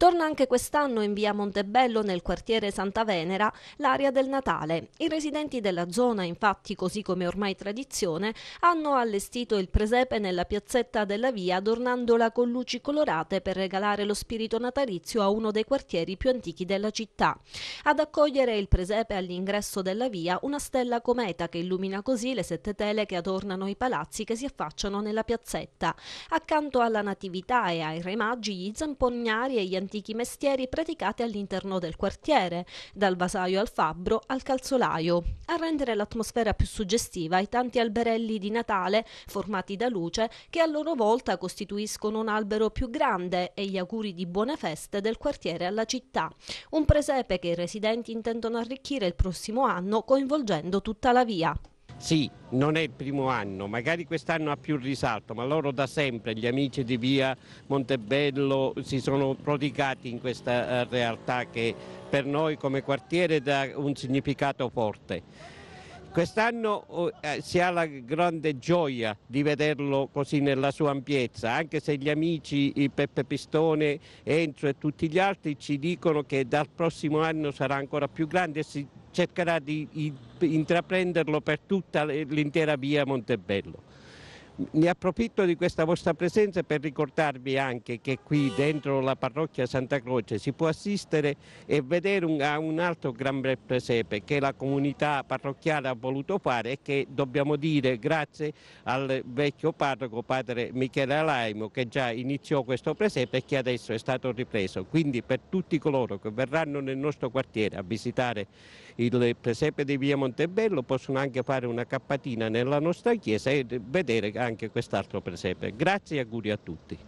Torna anche quest'anno in via Montebello nel quartiere Santa Venera l'area del Natale. I residenti della zona, infatti, così come ormai tradizione, hanno allestito il presepe nella piazzetta della via adornandola con luci colorate per regalare lo spirito natalizio a uno dei quartieri più antichi della città. Ad accogliere il presepe all'ingresso della via una stella cometa che illumina così le sette tele che adornano i palazzi che si affacciano nella piazzetta. Accanto alla Natività e ai Re Maggi, gli zampognari e gli antichi antichi mestieri praticati all'interno del quartiere, dal vasaio al fabbro al calzolaio, a rendere l'atmosfera più suggestiva i tanti alberelli di Natale formati da luce che a loro volta costituiscono un albero più grande e gli auguri di buone feste del quartiere alla città, un presepe che i residenti intendono arricchire il prossimo anno coinvolgendo tutta la via. Sì, non è il primo anno, magari quest'anno ha più risalto, ma loro da sempre, gli amici di via Montebello, si sono prodigati in questa eh, realtà che per noi come quartiere dà un significato forte. Quest'anno oh, eh, si ha la grande gioia di vederlo così nella sua ampiezza, anche se gli amici Peppe Pistone, Enzo e tutti gli altri ci dicono che dal prossimo anno sarà ancora più grande e si cercherà di intraprenderlo per tutta l'intera via Montebello. Mi approfitto di questa vostra presenza per ricordarvi anche che qui dentro la parrocchia Santa Croce si può assistere e vedere un, a un altro gran bel presepe che la comunità parrocchiale ha voluto fare e che dobbiamo dire grazie al vecchio parroco padre Michele Alaimo che già iniziò questo presepe e che adesso è stato ripreso. Quindi per tutti coloro che verranno nel nostro quartiere a visitare il presepe di via Montebello possono anche fare una cappatina nella nostra chiesa e vedere anche anche quest'altro presepe. Grazie e auguri a tutti.